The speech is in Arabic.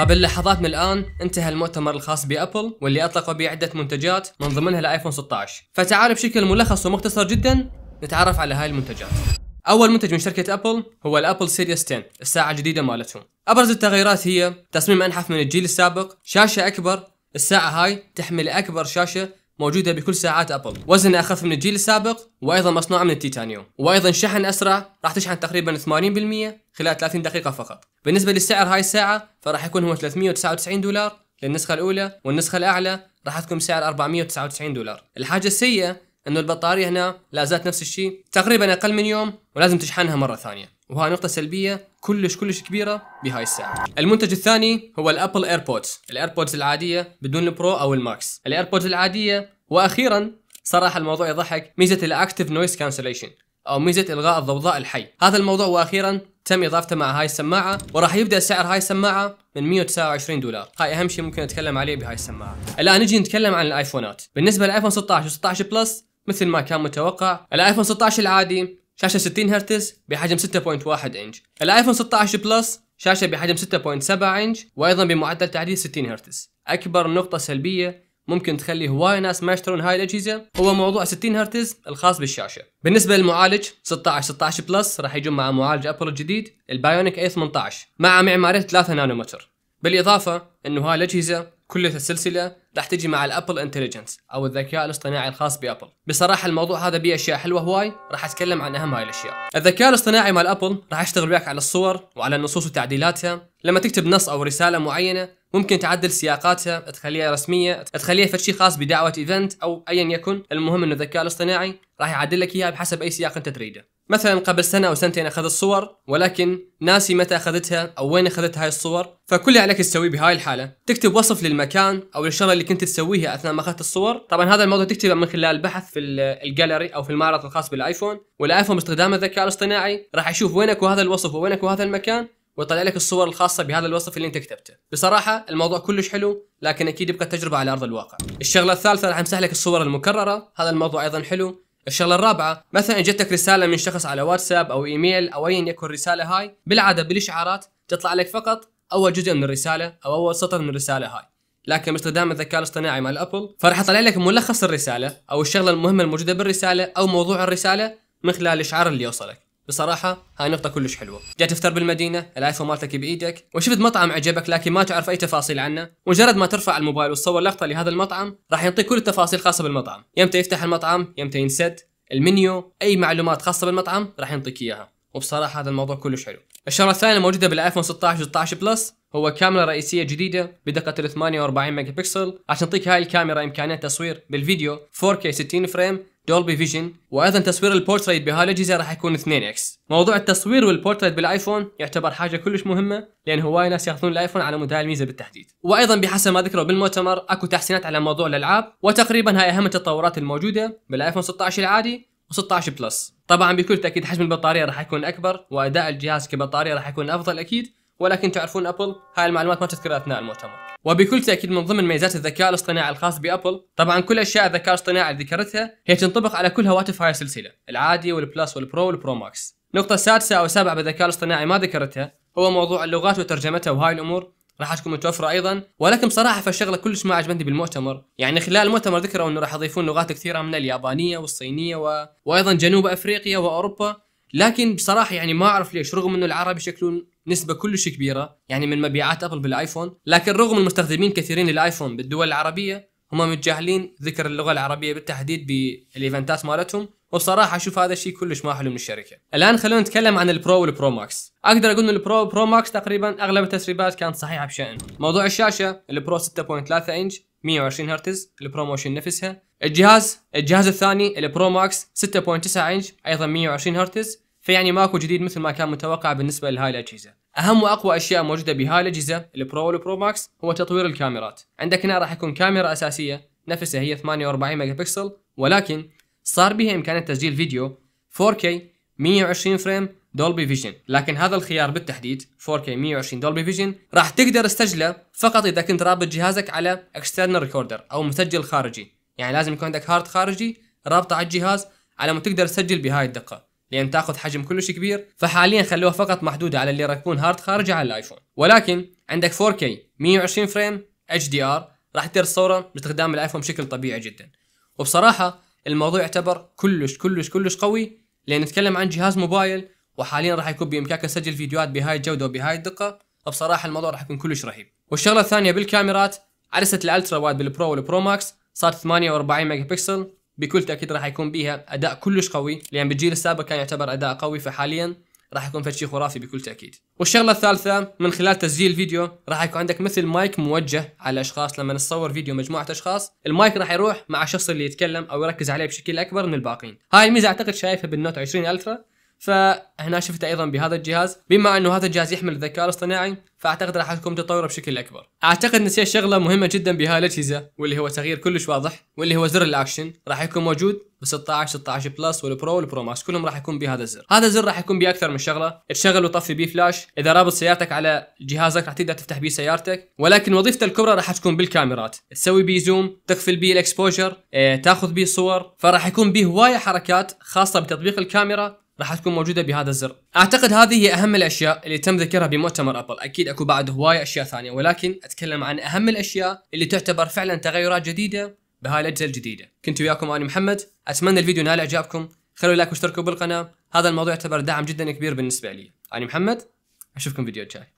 قبل لحظات من الآن انتهى المؤتمر الخاص بأبل واللي أطلقوا به عدة منتجات من ضمنها الآيفون 16 فتعالوا بشكل ملخص ومختصر جدا نتعرف على هاي المنتجات أول منتج من شركة أبل هو الأبل سيريس 10 الساعة الجديدة مالتهم أبرز التغييرات هي تصميم أنحف من الجيل السابق شاشة أكبر الساعة هاي تحمل أكبر شاشة موجودة بكل ساعات أبل وزنها أخف من الجيل السابق وأيضا مصنوعة من التيتانيوم وأيضا شحن أسرع راح تشحن تقريبا 80% خلال 30 دقيقة فقط بالنسبة للسعر هاي الساعة فراح يكون هو 399 دولار للنسخة الأولى والنسخة الأعلى راح تكون بسعر 499 دولار الحاجة السيئة انه البطاريه هنا لا زالت نفس الشيء تقريبا اقل من يوم ولازم تشحنها مره ثانيه وهاي نقطة سلبية كلش كلش كبيرة بهاي الساعة. المنتج الثاني هو الابل ايربودز، الايربودز العادية بدون البرو او الماكس، الايربودز العادية واخيرا صراحة الموضوع يضحك ميزة الاكتف نويز كانسليشن او ميزة الغاء الضوضاء الحي. هذا الموضوع واخيرا تم اضافته مع هاي السماعة وراح يبدا سعر هاي السماعة من 129 دولار، هاي اهم شيء ممكن اتكلم عليه بهاي السماعة. الان نجي نتكلم عن الايفونات، بالنسبة للايفون 16 و 16 بلس مثل ما كان متوقع، الايفون 16 العادي شاشه 60 هرتز بحجم 6.1 انش الايفون 16 بلس شاشه بحجم 6.7 انش وايضا بمعدل تعديل 60 هرتز اكبر نقطه سلبيه ممكن تخلي هواي ناس ما يشترون هاي الاجهزه هو موضوع 60 هرتز الخاص بالشاشه بالنسبه للمعالج 16 16 بلس راح يجون مع معالج ابل الجديد البايونيك اي 18 مع معماريه 3 نانومتر بالاضافه انه هاي الاجهزه كل السلسلة راح تجي مع الابل انتليجنس او الذكاء الاصطناعي الخاص بابل بصراحة الموضوع هذا بيه اشياء حلوة هواي راح اتكلم عن اهم هاي الاشياء الذكاء الاصطناعي مال ابل راح يشتغل وياك على الصور وعلى النصوص وتعديلاتها لما تكتب نص او رسالة معينة ممكن تعدل سياقاتها تخليها رسمية تخليها شيء خاص بدعوة ايفنت او ايا يكن المهم انه الذكاء الاصطناعي راح يعدل لك اياها بحسب اي سياق انت تريده مثلا قبل سنة أو سنتين أخذت صور ولكن ناسي متى أخذتها أو وين أخذت هاي الصور فكل اللي عليك تسويه بهاي الحالة تكتب وصف للمكان أو الشغله اللي كنت تسويها أثناء ما أخذت الصور طبعا هذا الموضوع تكتبه من خلال البحث في الجاليري أو في المعرض الخاص بالآيفون والآيفون باستخدام الذكاء الاصطناعي راح يشوف وينك وهذا الوصف ووينك وهذا المكان ويطلع لك الصور الخاصة بهذا الوصف اللي انت كتبته. بصراحة الموضوع كلش حلو لكن اكيد يبقى تجربة على ارض الواقع. الشغلة الثالثة راح امسح لك الصور المكررة، هذا الموضوع ايضا حلو، الشغله الرابعه مثلا اجتك رساله من شخص على واتساب او ايميل او ايا يكن الرساله هاي بالعاده بالاشعارات تطلع لك فقط اول جزء من الرساله او اول سطر من الرساله هاي لكن باستخدام الذكاء الاصطناعي مال ابل فراح يطلع لك ملخص الرساله او الشغله المهمه الموجوده بالرساله او موضوع الرساله من خلال الاشعار اللي يوصلك بصراحة هاي نقطة كلش حلوة، جاي تفتر بالمدينة، الايفون مالتك بايدك، وشفت مطعم عجبك لكن ما تعرف أي تفاصيل عنه، مجرد ما ترفع الموبايل وتصور لقطة لهذا المطعم، راح يعطيك كل التفاصيل الخاصة بالمطعم، يمتى يفتح المطعم، يمتى ينسد، المنيو، أي معلومات خاصة بالمطعم راح يعطيك إياها، وبصراحة هذا الموضوع كلش حلو. الشغلة الثانية الموجودة بالايفون 16 و 16 بلس هو كاميرا رئيسية جديدة بدقة 48 ميجا بكسل عشان تعطيك هاي الكاميرا إمكانية تصوير بالفيديو 4K 60 فريم دولبي فيجن وايضا تصوير البورتريت بهالاجهزه راح يكون 2 اكس موضوع التصوير والبورتريت بالايفون يعتبر حاجه كلش مهمه لان هواي ناس ياخذون الايفون على مود هاي الميزه بالتحديد وايضا بحسب ما ذكروا بالمؤتمر اكو تحسينات على موضوع الالعاب وتقريبا هاي اهم التطورات الموجوده بالايفون 16 العادي و16 بلس طبعا بكل تاكيد حجم البطاريه راح يكون اكبر واداء الجهاز كبطاريه راح يكون افضل اكيد ولكن تعرفون ابل هاي المعلومات ما تذكر اثناء المؤتمر وبكل تاكيد من ضمن ميزات الذكاء الاصطناعي الخاص بابل طبعا كل اشياء الذكاء الاصطناعي اللي ذكرتها هي تنطبق على كل هواتف هاي السلسله العادي والبلس والبرو والبرو ماكس النقطه السادسه او السابعه بالذكاء الاصطناعي ما ذكرتها هو موضوع اللغات وترجمتها وهاي الامور راح تكون متوفره ايضا ولكن بصراحه فالشغله كلش ما عجبتني بالمؤتمر يعني خلال المؤتمر ذكروا انه راح يضيفون لغات كثيره من اليابانيه والصينيه و... وايضا جنوب افريقيا واوروبا لكن بصراحه يعني ما اعرف ليش رغم انه العربي شكله نسبة كلش كبيرة يعني من مبيعات أبل بالآيفون لكن رغم المستخدمين كثيرين للآيفون بالدول العربية هم متجاهلين ذكر اللغة العربية بالتحديد بالإيفنتات مالتهم وبصراحه اشوف هذا الشيء كلش ما حلو من الشركه. الان خلونا نتكلم عن البرو والبرو ماكس. اقدر اقول ان البرو والبرو ماكس تقريبا اغلب التسريبات كانت صحيحه بشان. موضوع الشاشه البرو 6.3 انش 120 هرتز البروموشن نفسها. الجهاز الجهاز الثاني البرو ماكس 6.9 انش ايضا 120 هرتز فيعني ماكو جديد مثل ما كان متوقع بالنسبه لهاي الاجهزه اهم واقوى اشياء موجوده بهاي الاجهزه البرو والبرو ماكس هو تطوير الكاميرات عندك هنا راح يكون كاميرا اساسيه نفسها هي 48 ميجا بكسل ولكن صار بها امكانيه تسجيل فيديو 4K 120 فريم دولبي فيجن لكن هذا الخيار بالتحديد 4K 120 دولبي فيجن راح تقدر تسجله فقط اذا كنت رابط جهازك على اكسترنال ريكوردر او مسجل خارجي يعني لازم يكون عندك هارد خارجي رابطه على الجهاز على ما تقدر تسجل بهاي الدقه لان تاخذ حجم كلش كبير فحاليا خلوها فقط محدوده على اللي يركبون هارد خارجه على الايفون ولكن عندك 4K 120 فريم HDR راح تصير الصوره باستخدام الايفون بشكل طبيعي جدا وبصراحه الموضوع يعتبر كلش كلش كلش قوي لان نتكلم عن جهاز موبايل وحاليا راح يكون بامكانك تسجل فيديوهات بهاي الجوده وبهاي الدقه وبصراحه الموضوع راح يكون كلش رهيب والشغله الثانيه بالكاميرات عدسه الالترا وايد بالبرو والبرو ماكس صارت 48 ميجا بكسل بكل تاكيد راح يكون بيها اداء كلش قوي لان بالجيل السابق كان يعتبر اداء قوي فحاليا راح يكون فشي خرافي بكل تاكيد والشغله الثالثه من خلال تسجيل الفيديو راح يكون عندك مثل مايك موجه على اشخاص لما نصور فيديو مجموعه اشخاص المايك راح يروح مع الشخص اللي يتكلم او يركز عليه بشكل اكبر من الباقين هاي الميزه اعتقد شايفها بالنوت 20 الترا فهنا شفته ايضا بهذا الجهاز بما انه هذا الجهاز يحمل الذكاء الاصطناعي فاعتقد راح تكون تطوره بشكل اكبر اعتقد نسيت شغله مهمه جدا بهاي الاجهزه واللي هو تغيير كلش واضح واللي هو زر الاكشن راح يكون موجود ب 16 16 بلس والبرو والبرو ماكس كلهم راح يكون بهذا الزر هذا الزر راح يكون بيه اكثر من شغله تشغل وتطفي بيه فلاش اذا رابط سيارتك على جهازك راح تقدر تفتح بيه سيارتك ولكن وظيفته الكبرى راح تكون بالكاميرات تسوي بيه زوم تقفل بيه الاكسبوجر اه، تاخذ بيه صور فراح يكون بيه هوايه حركات خاصه بتطبيق الكاميرا راح تكون موجوده بهذا الزر اعتقد هذه هي اهم الاشياء اللي تم ذكرها بمؤتمر ابل اكيد اكو بعد هواي اشياء ثانيه ولكن اتكلم عن اهم الاشياء اللي تعتبر فعلا تغيرات جديده بهاي الاجهزه الجديده كنت وياكم انا محمد اتمنى الفيديو نال اعجابكم خلوا لايك واشتركوا بالقناه هذا الموضوع يعتبر دعم جدا كبير بالنسبه لي انا محمد اشوفكم فيديو جاي